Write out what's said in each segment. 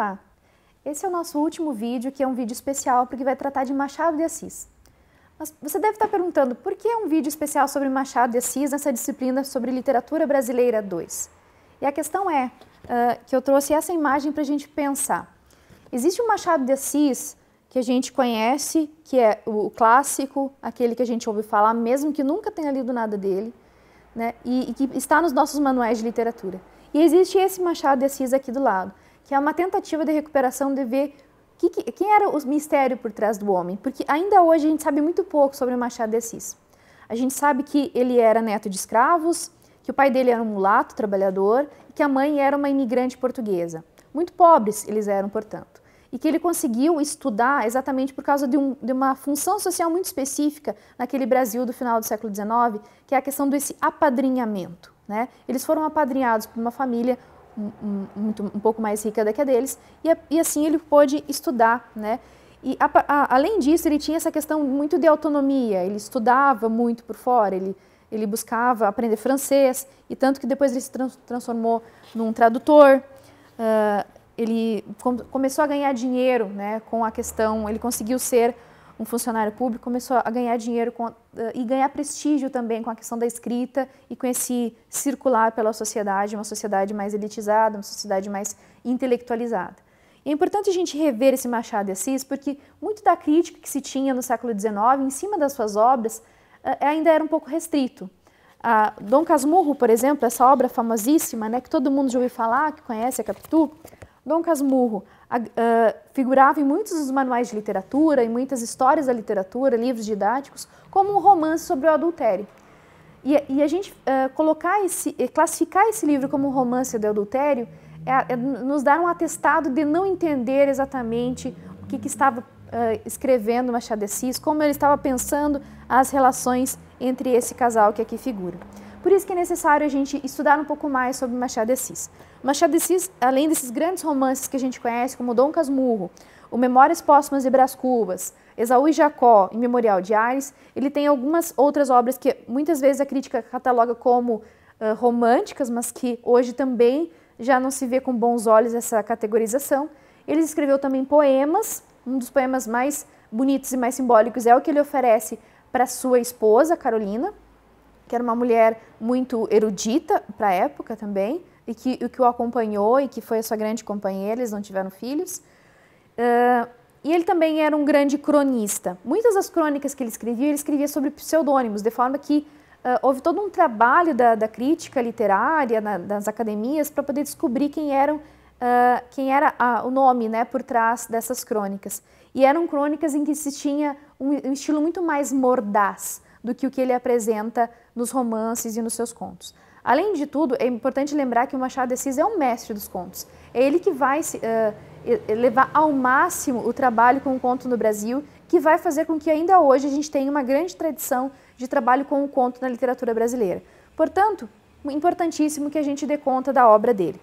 falar. Esse é o nosso último vídeo, que é um vídeo especial porque vai tratar de Machado de Assis. Mas você deve estar perguntando por que é um vídeo especial sobre Machado de Assis nessa disciplina sobre literatura brasileira 2? E a questão é uh, que eu trouxe essa imagem para a gente pensar. Existe o um Machado de Assis que a gente conhece, que é o clássico, aquele que a gente ouve falar, mesmo que nunca tenha lido nada dele, né? e, e que está nos nossos manuais de literatura. E existe esse Machado de Assis aqui do lado, que é uma tentativa de recuperação de ver que, que, quem era o mistério por trás do homem, porque ainda hoje a gente sabe muito pouco sobre Machado de Assis. A gente sabe que ele era neto de escravos, que o pai dele era um mulato trabalhador e que a mãe era uma imigrante portuguesa. Muito pobres eles eram, portanto. E que ele conseguiu estudar exatamente por causa de, um, de uma função social muito específica naquele Brasil do final do século XIX, que é a questão desse apadrinhamento. Né? Eles foram apadrinhados por uma família um, muito, um pouco mais rica da que a deles, e, e assim ele pôde estudar, né? E a, a, além disso, ele tinha essa questão muito de autonomia, ele estudava muito por fora, ele, ele buscava aprender francês, e tanto que depois ele se trans, transformou num tradutor, uh, ele com, começou a ganhar dinheiro né, com a questão, ele conseguiu ser um funcionário público, começou a ganhar dinheiro com, eh, e ganhar prestígio também com a questão da escrita e com esse circular pela sociedade, uma sociedade mais elitizada, uma sociedade mais intelectualizada. E é importante a gente rever esse Machado de Assis, porque muito da crítica que se tinha no século XIX em cima das suas obras eh, eh, ainda era um pouco restrito. Ah, Dom Casmurro, por exemplo, essa obra famosíssima, né, que todo mundo já ouviu falar, que conhece a Capitu, Dom Casmurro uh, figurava em muitos dos manuais de literatura, em muitas histórias da literatura, livros didáticos, como um romance sobre o adultério. E, e a gente uh, colocar esse, eh, classificar esse livro como um romance do adultério é, é, nos dar um atestado de não entender exatamente o que, que estava uh, escrevendo Machado de Assis, como ele estava pensando as relações entre esse casal que aqui figura. Por isso que é necessário a gente estudar um pouco mais sobre Machado de Assis. Machado de Assis, além desses grandes romances que a gente conhece, como Dom Casmurro, o Memórias Póstumas de Brás Cubas, Esaú e Jacó, e Memorial de Ares, ele tem algumas outras obras que muitas vezes a crítica cataloga como uh, românticas, mas que hoje também já não se vê com bons olhos essa categorização. Ele escreveu também poemas, um dos poemas mais bonitos e mais simbólicos é o que ele oferece para sua esposa, Carolina, que era uma mulher muito erudita para a época também, e que, que o acompanhou e que foi a sua grande companheira, eles não tiveram filhos. Uh, e ele também era um grande cronista. Muitas das crônicas que ele escrevia, ele escrevia sobre pseudônimos, de forma que uh, houve todo um trabalho da, da crítica literária, na, das academias, para poder descobrir quem eram, uh, quem era a, o nome né, por trás dessas crônicas. E eram crônicas em que se tinha um, um estilo muito mais mordaz, do que o que ele apresenta nos romances e nos seus contos. Além de tudo, é importante lembrar que o Machado de Assis é um mestre dos contos. É ele que vai uh, levar ao máximo o trabalho com o conto no Brasil, que vai fazer com que ainda hoje a gente tenha uma grande tradição de trabalho com o conto na literatura brasileira. Portanto, importantíssimo que a gente dê conta da obra dele.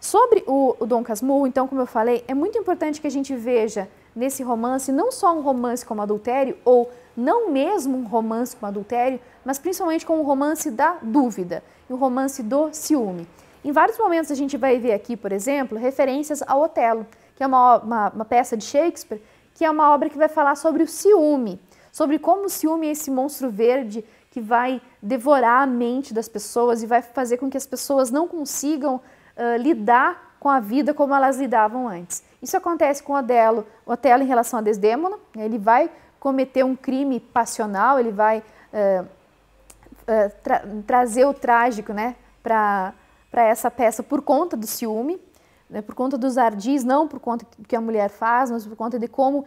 Sobre o, o Dom Casmurro, então, como eu falei, é muito importante que a gente veja nesse romance não só um romance como adultério ou não mesmo um romance com adultério, mas principalmente com o um romance da dúvida e o um romance do ciúme. Em vários momentos a gente vai ver aqui, por exemplo, referências ao Otelo, que é uma, uma, uma peça de Shakespeare, que é uma obra que vai falar sobre o ciúme, sobre como o ciúme é esse monstro verde que vai devorar a mente das pessoas e vai fazer com que as pessoas não consigam uh, lidar com a vida como elas lidavam antes. Isso acontece com o Otelo em relação a Desdémona, né? ele vai cometer um crime passional, ele vai uh, uh, tra trazer o trágico né, para essa peça por conta do ciúme, né, por conta dos ardis, não por conta do que a mulher faz, mas por conta de como,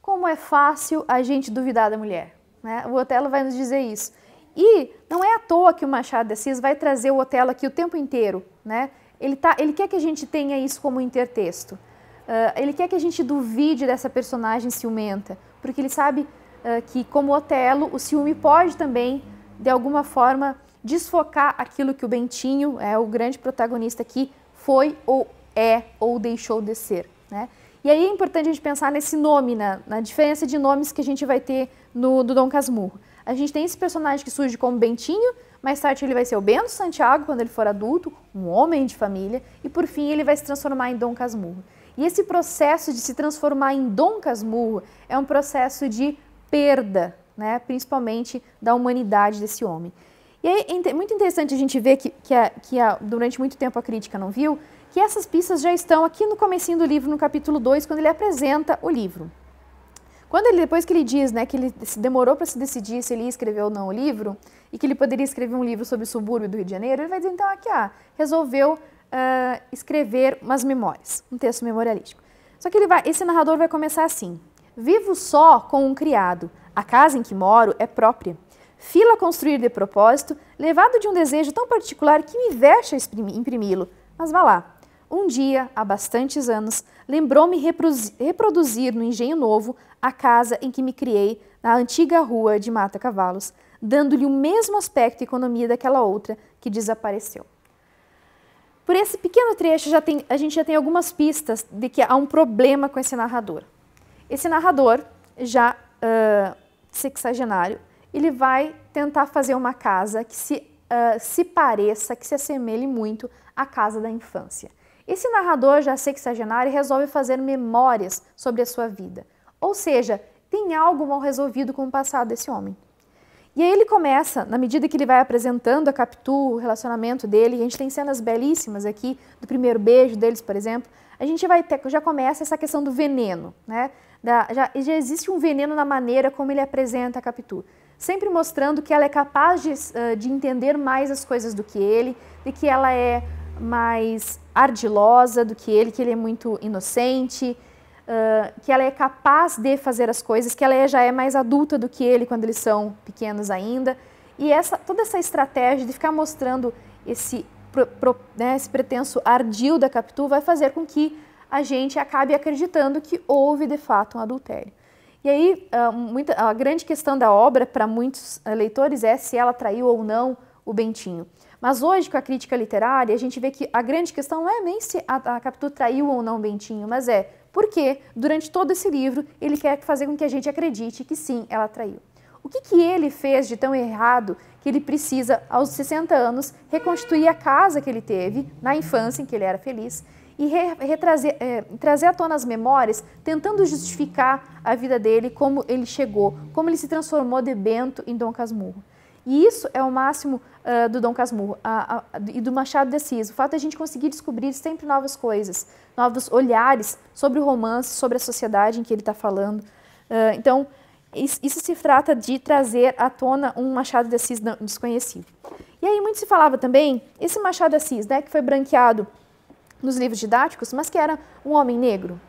como é fácil a gente duvidar da mulher. Né? O Otelo vai nos dizer isso. E não é à toa que o Machado de Assis vai trazer o Otelo aqui o tempo inteiro. Né? Ele, tá, ele quer que a gente tenha isso como intertexto. Uh, ele quer que a gente duvide dessa personagem ciumenta, porque ele sabe uh, que, como Otelo, o ciúme pode também, de alguma forma, desfocar aquilo que o Bentinho, é o grande protagonista aqui, foi ou é ou deixou de ser. Né? E aí é importante a gente pensar nesse nome, na, na diferença de nomes que a gente vai ter no do Dom Casmurro. A gente tem esse personagem que surge como Bentinho, mais tarde ele vai ser o Bento Santiago quando ele for adulto, um homem de família, e por fim ele vai se transformar em Dom Casmurro. E esse processo de se transformar em Dom Casmurro é um processo de perda, né, principalmente da humanidade desse homem. E é muito interessante a gente ver que, que, a, que a, durante muito tempo a crítica não viu, que essas pistas já estão aqui no comecinho do livro, no capítulo 2, quando ele apresenta o livro. Quando ele, depois que ele diz né, que ele se demorou para se decidir se ele ia escrever ou não o livro, e que ele poderia escrever um livro sobre o subúrbio do Rio de Janeiro, ele vai dizer então aqui, ah, resolveu uh, escrever umas memórias, um texto memorialístico. Só que ele vai, esse narrador vai começar assim: Vivo só com um criado. A casa em que moro é própria. Fila construir de propósito, levado de um desejo tão particular que me veste a imprimi-lo. Mas vá lá. Um dia, há bastantes anos, lembrou-me reproduzir no engenho novo a casa em que me criei, na antiga rua de Mata Cavalos, dando-lhe o mesmo aspecto e economia daquela outra que desapareceu. Por esse pequeno trecho já tem, a gente já tem algumas pistas de que há um problema com esse narrador. Esse narrador, já uh, sexagenário, ele vai tentar fazer uma casa que se, uh, se pareça, que se assemelhe muito à casa da infância. Esse narrador, já sexagenário, resolve fazer memórias sobre a sua vida. Ou seja, tem algo mal resolvido com o passado desse homem. E aí ele começa, na medida que ele vai apresentando a Capitu, o relacionamento dele, a gente tem cenas belíssimas aqui, do primeiro beijo deles, por exemplo, a gente vai ter, já começa essa questão do veneno, né? Da, já, já existe um veneno na maneira como ele apresenta a Capitu. Sempre mostrando que ela é capaz de, eh, de entender mais as coisas do que ele, de que ela é mais ardilosa do que ele, que ele é muito inocente, uh, que ela é capaz de fazer as coisas, que ela é, já é mais adulta do que ele quando eles são pequenos ainda. E essa, toda essa estratégia de ficar mostrando esse, pro, pro, né, esse pretenso ardil da Capitu vai fazer com que a gente acabe acreditando que houve de fato um adultério. E aí, uh, muita, a grande questão da obra para muitos leitores é se ela traiu ou não o Bentinho. Mas hoje, com a crítica literária, a gente vê que a grande questão não é nem se a, a Capitu traiu ou não o Bentinho, mas é porque durante todo esse livro ele quer fazer com que a gente acredite que sim, ela traiu. O que, que ele fez de tão errado que ele precisa, aos 60 anos, reconstituir a casa que ele teve na infância em que ele era feliz e retrazer, é, trazer à tona as memórias, tentando justificar a vida dele, como ele chegou, como ele se transformou de Bento em Dom Casmurro. E isso é o máximo uh, do Dom Casmurro a, a, e do Machado de Assis. O fato de a gente conseguir descobrir sempre novas coisas, novos olhares sobre o romance, sobre a sociedade em que ele está falando. Uh, então, isso se trata de trazer à tona um Machado de Assis desconhecido. E aí muito se falava também, esse Machado de Assis, né, que foi branqueado nos livros didáticos, mas que era um homem negro.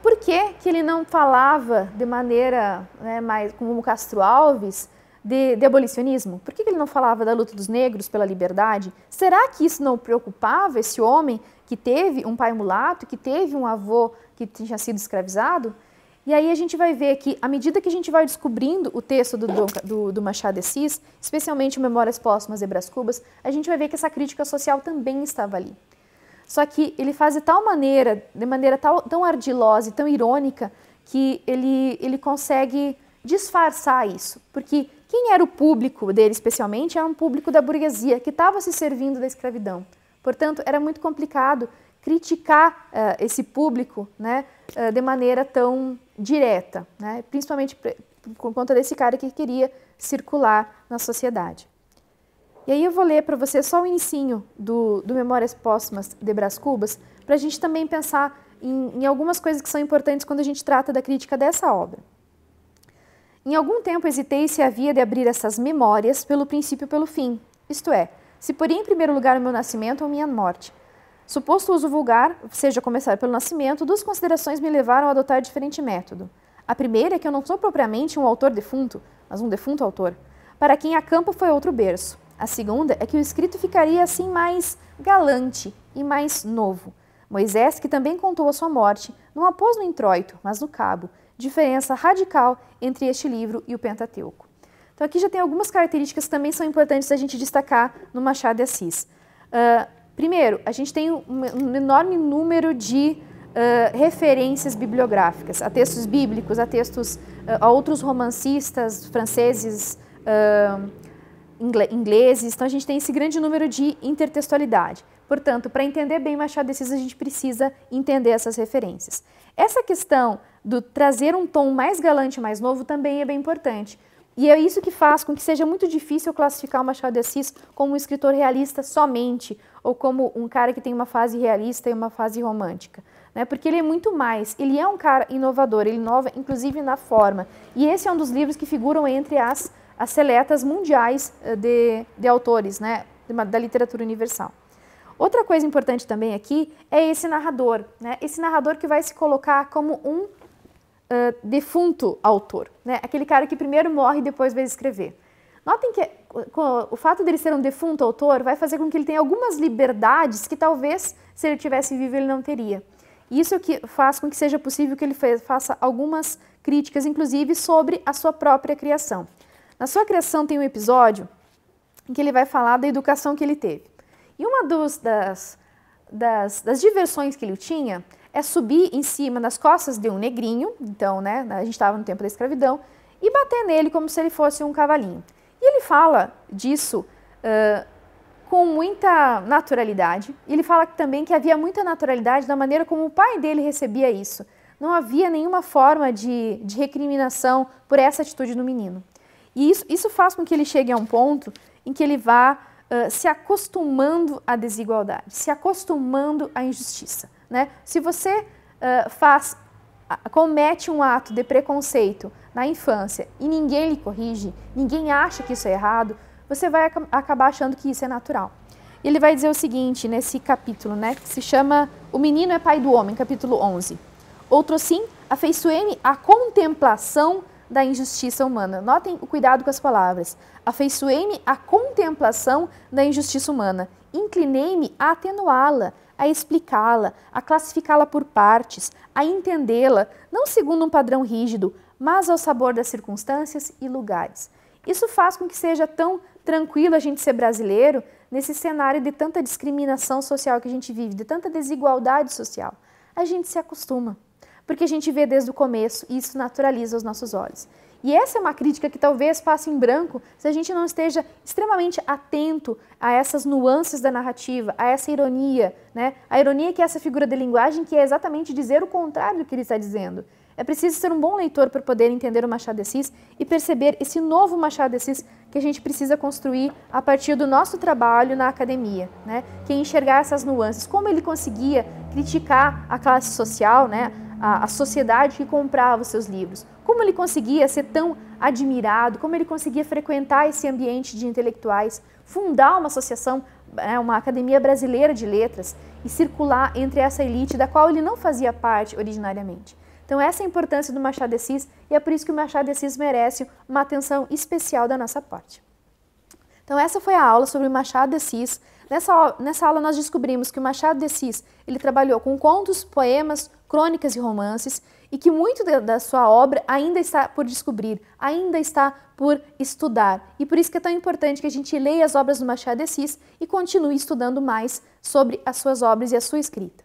Por que, que ele não falava de maneira né, mais como Castro Alves, de, de, abolicionismo? Por que ele não falava da luta dos negros pela liberdade? Será que isso não preocupava esse homem que teve um pai mulato, que teve um avô que tinha sido escravizado? E aí a gente vai ver que, à medida que a gente vai descobrindo o texto do, do, do Machado de Assis, especialmente Memórias Póstumas de Brás Cubas, a gente vai ver que essa crítica social também estava ali. Só que ele faz de tal maneira, de maneira tal, tão ardilosa e tão irônica, que ele, ele consegue disfarçar isso. Porque quem era o público dele especialmente era um público da burguesia, que estava se servindo da escravidão. Portanto, era muito complicado criticar uh, esse público né, uh, de maneira tão direta, né, principalmente por conta desse cara que queria circular na sociedade. E aí eu vou ler para você só o inicinho do, do Memórias Póstumas de Brás Cubas, para a gente também pensar em, em algumas coisas que são importantes quando a gente trata da crítica dessa obra. Em algum tempo hesitei se havia de abrir essas memórias pelo princípio pelo fim, isto é, se poria em primeiro lugar o meu nascimento ou minha morte. Suposto uso vulgar, seja começar pelo nascimento, duas considerações me levaram a adotar diferente método. A primeira é que eu não sou propriamente um autor defunto, mas um defunto autor, para quem a campo foi outro berço. A segunda é que o escrito ficaria assim mais galante e mais novo. Moisés, que também contou a sua morte, não a pôs no introito, mas no cabo, diferença radical entre este livro e o Pentateuco. Então aqui já tem algumas características que também são importantes a gente destacar no Machado de Assis. Uh, primeiro, a gente tem um, um enorme número de uh, referências bibliográficas, a textos bíblicos, a textos, uh, a outros romancistas franceses, ingleses, então a gente tem esse grande número de intertextualidade. Portanto, para entender bem Machado de Assis, a gente precisa entender essas referências. Essa questão do trazer um tom mais galante, mais novo, também é bem importante. E é isso que faz com que seja muito difícil classificar o Machado de Assis como um escritor realista somente, ou como um cara que tem uma fase realista e uma fase romântica. Né? Porque ele é muito mais, ele é um cara inovador, ele inova inclusive na forma. E esse é um dos livros que figuram entre as, as seletas mundiais eh, de, de autores né? da literatura universal. Outra coisa importante também aqui é esse narrador, né? Esse narrador que vai se colocar como um uh, defunto autor, né? Aquele cara que primeiro morre e depois vai escrever. Notem que o fato dele ser um defunto autor vai fazer com que ele tenha algumas liberdades que talvez se ele tivesse vivo ele não teria. Isso que faz com que seja possível que ele faça algumas críticas, inclusive sobre a sua própria criação. Na sua criação tem um episódio em que ele vai falar da educação que ele teve. E uma dos, das, das, das diversões que ele tinha é subir em cima nas costas de um negrinho, então, né, a gente estava no tempo da escravidão, e bater nele como se ele fosse um cavalinho. E ele fala disso uh, com muita naturalidade. Ele fala também que havia muita naturalidade da maneira como o pai dele recebia isso. Não havia nenhuma forma de, de recriminação por essa atitude do menino. E isso, isso faz com que ele chegue a um ponto em que ele vá se acostumando à desigualdade, se acostumando à injustiça. Né? Se você uh, faz, comete um ato de preconceito na infância e ninguém lhe corrige, ninguém acha que isso é errado, você vai ac acabar achando que isso é natural. Ele vai dizer o seguinte nesse capítulo, né, que se chama O Menino é Pai do Homem, capítulo 11. Outro sim, me à contemplação da injustiça humana. Notem o cuidado com as palavras. Afeiçoei-me à contemplação da injustiça humana. Inclinei-me a atenuá-la, a explicá-la, a classificá-la por partes, a entendê-la, não segundo um padrão rígido, mas ao sabor das circunstâncias e lugares. Isso faz com que seja tão tranquilo a gente ser brasileiro nesse cenário de tanta discriminação social que a gente vive, de tanta desigualdade social. A gente se acostuma porque a gente vê desde o começo e isso naturaliza os nossos olhos. E essa é uma crítica que talvez passe em branco se a gente não esteja extremamente atento a essas nuances da narrativa, a essa ironia, né? A ironia que é essa figura de linguagem que é exatamente dizer o contrário do que ele está dizendo. É preciso ser um bom leitor para poder entender o Machado de Assis e perceber esse novo Machado de Assis que a gente precisa construir a partir do nosso trabalho na academia, né? Que é enxergar essas nuances, como ele conseguia criticar a classe social, né? a, a sociedade que comprava os seus livros. Como ele conseguia ser tão admirado, como ele conseguia frequentar esse ambiente de intelectuais, fundar uma associação, né, uma academia brasileira de letras e circular entre essa elite da qual ele não fazia parte originariamente. Então essa é a importância do Machado de Assis e é por isso que o Machado de Assis merece uma atenção especial da nossa parte. Então essa foi a aula sobre o Machado de Assis Nessa, nessa aula nós descobrimos que o Machado de Assis ele trabalhou com contos, poemas, crônicas e romances e que muito da, da sua obra ainda está por descobrir, ainda está por estudar. E por isso que é tão importante que a gente leia as obras do Machado de Assis e continue estudando mais sobre as suas obras e a sua escrita.